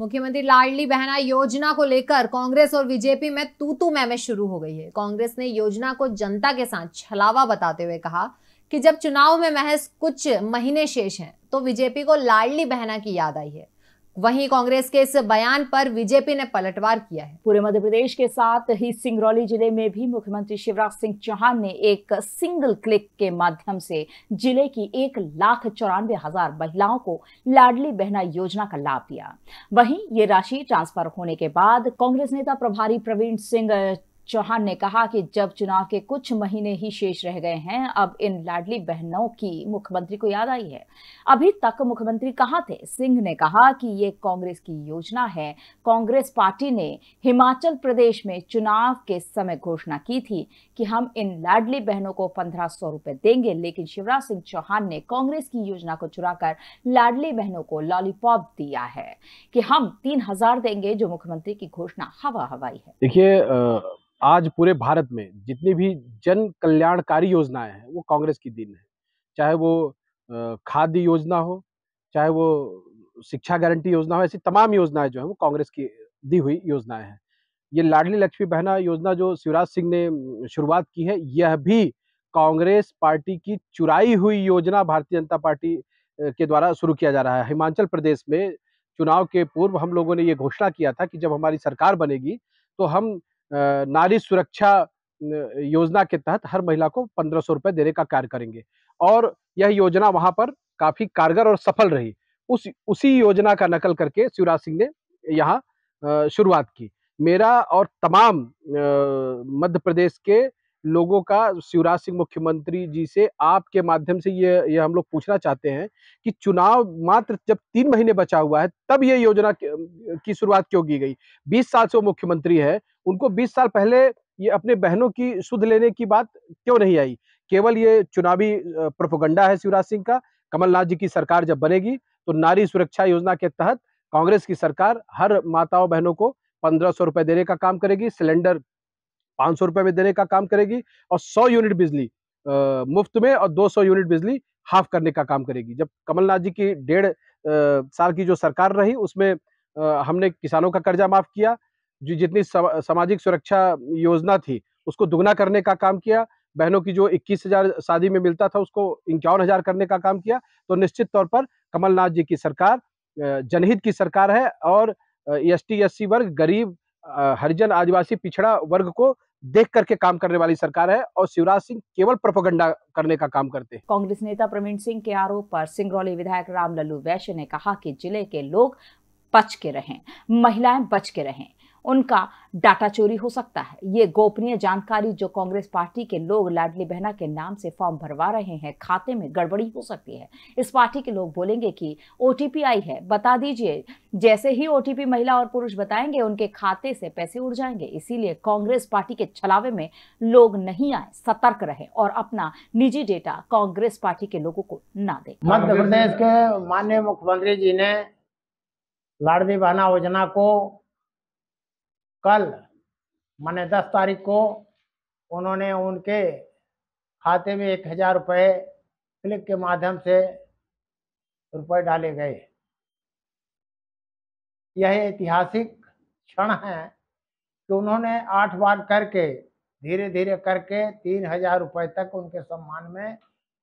मुख्यमंत्री लाडली बहना योजना को लेकर कांग्रेस और बीजेपी में तू तू मैं शुरू हो गई है कांग्रेस ने योजना को जनता के साथ छलावा बताते हुए कहा कि जब चुनाव में महज कुछ महीने शेष हैं तो बीजेपी को लाडली बहना की याद आई है वहीं कांग्रेस के इस बयान पर बीजेपी ने पलटवार किया है पूरे मध्य प्रदेश के साथ ही सिंगरौली जिले में भी मुख्यमंत्री शिवराज सिंह चौहान ने एक सिंगल क्लिक के माध्यम से जिले की एक लाख चौरानवे हजार महिलाओं को लाडली बहना योजना का लाभ दिया वहीं ये राशि ट्रांसफर होने के बाद कांग्रेस नेता प्रभारी प्रवीण सिंह चौहान ने कहा कि जब चुनाव के कुछ महीने ही शेष रह गए हैं अब इन लाडली बहनों की मुख्यमंत्री को याद आई है अभी तक मुख्यमंत्री कहाँ थे सिंह ने कहा कि ये कांग्रेस की योजना है कांग्रेस पार्टी ने हिमाचल प्रदेश में चुनाव के समय घोषणा की थी कि हम इन लाडली बहनों को पंद्रह सौ रुपए देंगे लेकिन शिवराज सिंह चौहान ने कांग्रेस की योजना को चुरा लाडली बहनों को लॉलीपॉप दिया है कि हम तीन हजार देंगे जो मुख्यमंत्री की घोषणा हवा हवाई है देखिए आज पूरे भारत में जितनी भी जन कल्याणकारी योजनाएं हैं वो कांग्रेस की दिन है चाहे वो खाद्य योजना हो चाहे वो शिक्षा गारंटी योजना हो ऐसी तमाम योजनाएं जो हैं वो कांग्रेस की दी हुई योजनाएं हैं ये लाडली लक्ष्मी बहना योजना जो शिवराज सिंह ने शुरुआत की है यह भी कांग्रेस पार्टी की चुराई हुई योजना भारतीय जनता पार्टी के द्वारा शुरू किया जा रहा है हिमाचल प्रदेश में चुनाव के पूर्व हम लोगों ने ये घोषणा किया था कि जब हमारी सरकार बनेगी तो हम नारी सुरक्षा योजना के तहत हर महिला को पंद्रह सौ रुपये देने का कार्य करेंगे और यह योजना वहाँ पर काफ़ी कारगर और सफल रही उस उसी योजना का नकल करके शिवराज सिंह ने यहाँ शुरुआत की मेरा और तमाम मध्य प्रदेश के लोगों का शिवराज सिंह मुख्यमंत्री जी से आपके माध्यम से ये ये हम लोग पूछना चाहते हैं कि चुनाव मात्र जब तीन महीने बचा हुआ है तब ये योजना की शुरुआत क्यों की गई बीस साल से वो मुख्यमंत्री है उनको 20 साल पहले ये अपने बहनों की सुध लेने की बात क्यों नहीं आई केवल ये चुनावी प्रोपोगंडा है शिवराज सिंह का कमलनाथ जी की सरकार जब बनेगी तो नारी सुरक्षा योजना के तहत कांग्रेस की सरकार हर माताओं बहनों को पंद्रह सौ रुपए देने का काम करेगी सिलेंडर पाँच सौ रुपये में देने का काम करेगी और सौ यूनिट बिजली मुफ्त में और 200 यूनिट बिजली हाफ करने का काम करेगी जब कमलनाथ जी की डेढ़ साल की जो सरकार रही उसमें हमने किसानों का कर्जा माफ किया जो जितनी सामाजिक सुरक्षा योजना थी उसको दुगना करने का काम किया बहनों की जो इक्कीस हजार शादी में मिलता था उसको इक्यावन हजार करने का काम किया तो निश्चित तौर पर कमलनाथ जी की सरकार जनहित की सरकार है और एस टी एस सी वर्ग गरीब हरिजन आदिवासी पिछड़ा वर्ग को देख करके काम करने वाली सरकार है और शिवराज सिंह केवल प्रोपोगंडा करने का काम करते हैं कांग्रेस नेता प्रवीण सिंह के आरोप पर सिंगरौली विधायक रामलल्लू वैश्य ने कहा कि जिले के लोग बच के रहें महिलाएं बच के रहें उनका डाटा चोरी हो सकता है ये गोपनीय जानकारी जो कांग्रेस पार्टी के लोग लाडली बहना के नाम से फॉर्म भरवा रहे हैं खाते में गड़बड़ी हो सकती है इस पार्टी के लोग बोलेंगे कि ओ आई है बता दीजिए जैसे ही ओ महिला और पुरुष बताएंगे उनके खाते से पैसे उड़ जाएंगे इसीलिए कांग्रेस पार्टी के छलावे में लोग नहीं आए सतर्क रहे और अपना निजी डेटा कांग्रेस पार्टी के लोगों को ना दे मध्य प्रदेश के माननीय मुख्यमंत्री जी ने लाडली बहना योजना को कल मैंने दस तारीख को उन्होंने उनके खाते में एक हज़ार रुपये क्लिक के माध्यम से रुपए डाले गए यह ऐतिहासिक क्षण है कि उन्होंने आठ बार करके धीरे धीरे करके तीन हजार रुपये तक उनके सम्मान में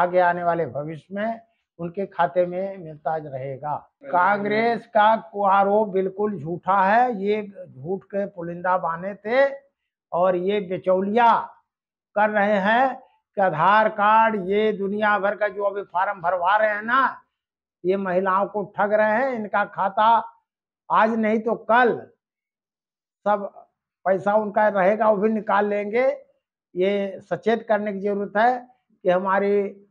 आगे आने वाले भविष्य में उनके खाते में मेहताज रहेगा कांग्रेस का आरोप बिल्कुल झूठा है ये झूठ के पुलिंदा बाने थे और ये बिचौलिया कर रहे हैं कि आधार कार्ड ये दुनिया भर का जो अभी फार्म भरवा रहे हैं ना ये महिलाओं को ठग रहे हैं इनका खाता आज नहीं तो कल सब पैसा उनका रहेगा वो भी निकाल लेंगे ये सचेत करने की जरूरत है कि हमारी